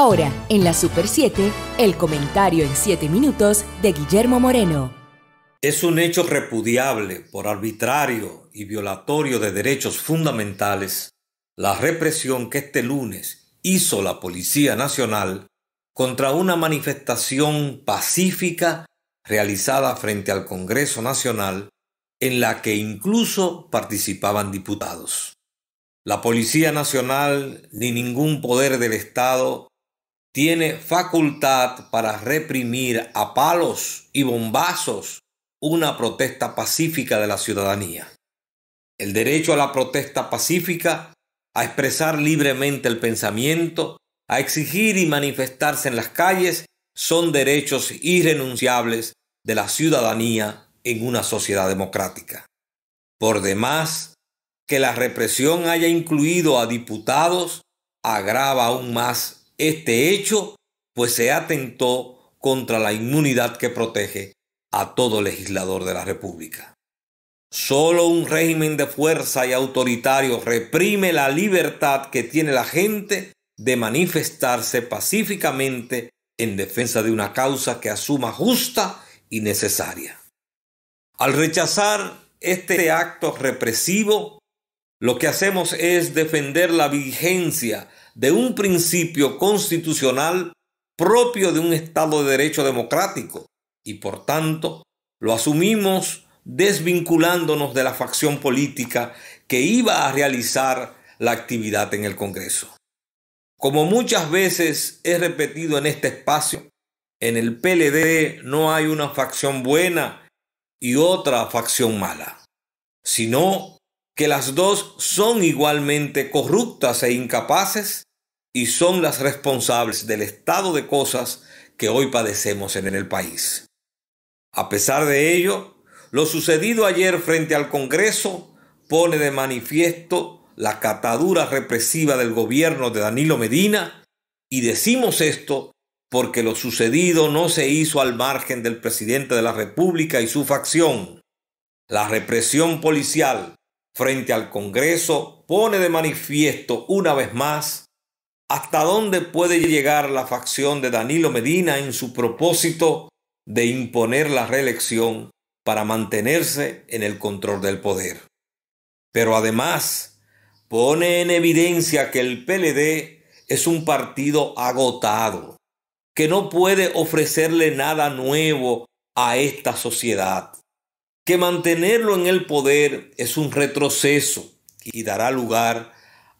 Ahora, en la Super 7, el comentario en 7 minutos de Guillermo Moreno. Es un hecho repudiable por arbitrario y violatorio de derechos fundamentales la represión que este lunes hizo la Policía Nacional contra una manifestación pacífica realizada frente al Congreso Nacional en la que incluso participaban diputados. La Policía Nacional ni ningún poder del Estado tiene facultad para reprimir a palos y bombazos una protesta pacífica de la ciudadanía. El derecho a la protesta pacífica, a expresar libremente el pensamiento, a exigir y manifestarse en las calles, son derechos irrenunciables de la ciudadanía en una sociedad democrática. Por demás, que la represión haya incluido a diputados agrava aún más este hecho, pues se atentó contra la inmunidad que protege a todo legislador de la República. Solo un régimen de fuerza y autoritario reprime la libertad que tiene la gente de manifestarse pacíficamente en defensa de una causa que asuma justa y necesaria. Al rechazar este acto represivo, lo que hacemos es defender la vigencia de un principio constitucional propio de un Estado de Derecho democrático y por tanto lo asumimos desvinculándonos de la facción política que iba a realizar la actividad en el Congreso. Como muchas veces he repetido en este espacio, en el PLD no hay una facción buena y otra facción mala, sino que las dos son igualmente corruptas e incapaces y son las responsables del estado de cosas que hoy padecemos en el país. A pesar de ello, lo sucedido ayer frente al Congreso pone de manifiesto la catadura represiva del gobierno de Danilo Medina y decimos esto porque lo sucedido no se hizo al margen del presidente de la República y su facción. La represión policial frente al Congreso pone de manifiesto una vez más hasta dónde puede llegar la facción de Danilo Medina en su propósito de imponer la reelección para mantenerse en el control del poder. Pero además pone en evidencia que el PLD es un partido agotado, que no puede ofrecerle nada nuevo a esta sociedad que mantenerlo en el poder es un retroceso y dará lugar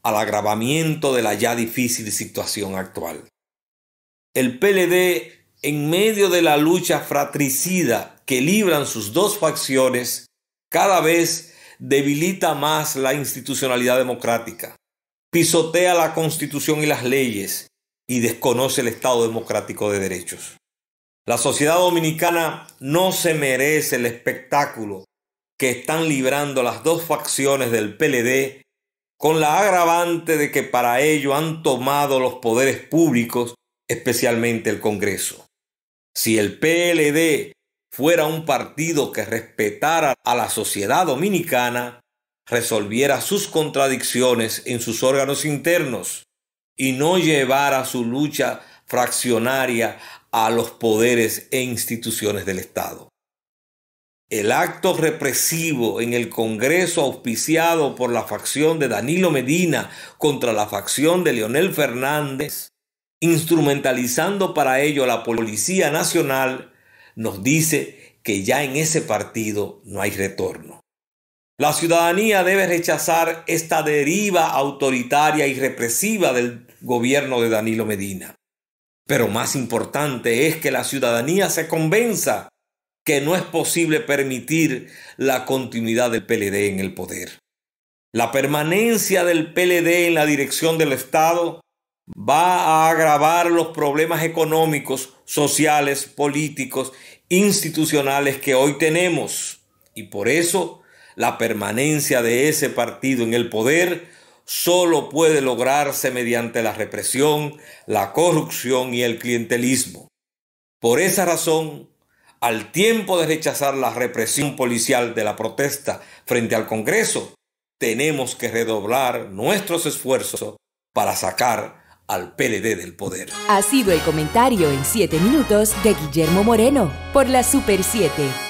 al agravamiento de la ya difícil situación actual. El PLD, en medio de la lucha fratricida que libran sus dos facciones, cada vez debilita más la institucionalidad democrática, pisotea la constitución y las leyes y desconoce el Estado democrático de derechos. La sociedad dominicana no se merece el espectáculo que están librando las dos facciones del PLD con la agravante de que para ello han tomado los poderes públicos, especialmente el Congreso. Si el PLD fuera un partido que respetara a la sociedad dominicana, resolviera sus contradicciones en sus órganos internos y no llevara su lucha fraccionaria a los poderes e instituciones del Estado. El acto represivo en el Congreso auspiciado por la facción de Danilo Medina contra la facción de Leonel Fernández, instrumentalizando para ello a la Policía Nacional, nos dice que ya en ese partido no hay retorno. La ciudadanía debe rechazar esta deriva autoritaria y represiva del gobierno de Danilo Medina. Pero más importante es que la ciudadanía se convenza que no es posible permitir la continuidad del PLD en el poder. La permanencia del PLD en la dirección del Estado va a agravar los problemas económicos, sociales, políticos, institucionales que hoy tenemos. Y por eso la permanencia de ese partido en el poder solo puede lograrse mediante la represión, la corrupción y el clientelismo. Por esa razón, al tiempo de rechazar la represión policial de la protesta frente al Congreso, tenemos que redoblar nuestros esfuerzos para sacar al PLD del poder. Ha sido el comentario en 7 minutos de Guillermo Moreno por la Super 7.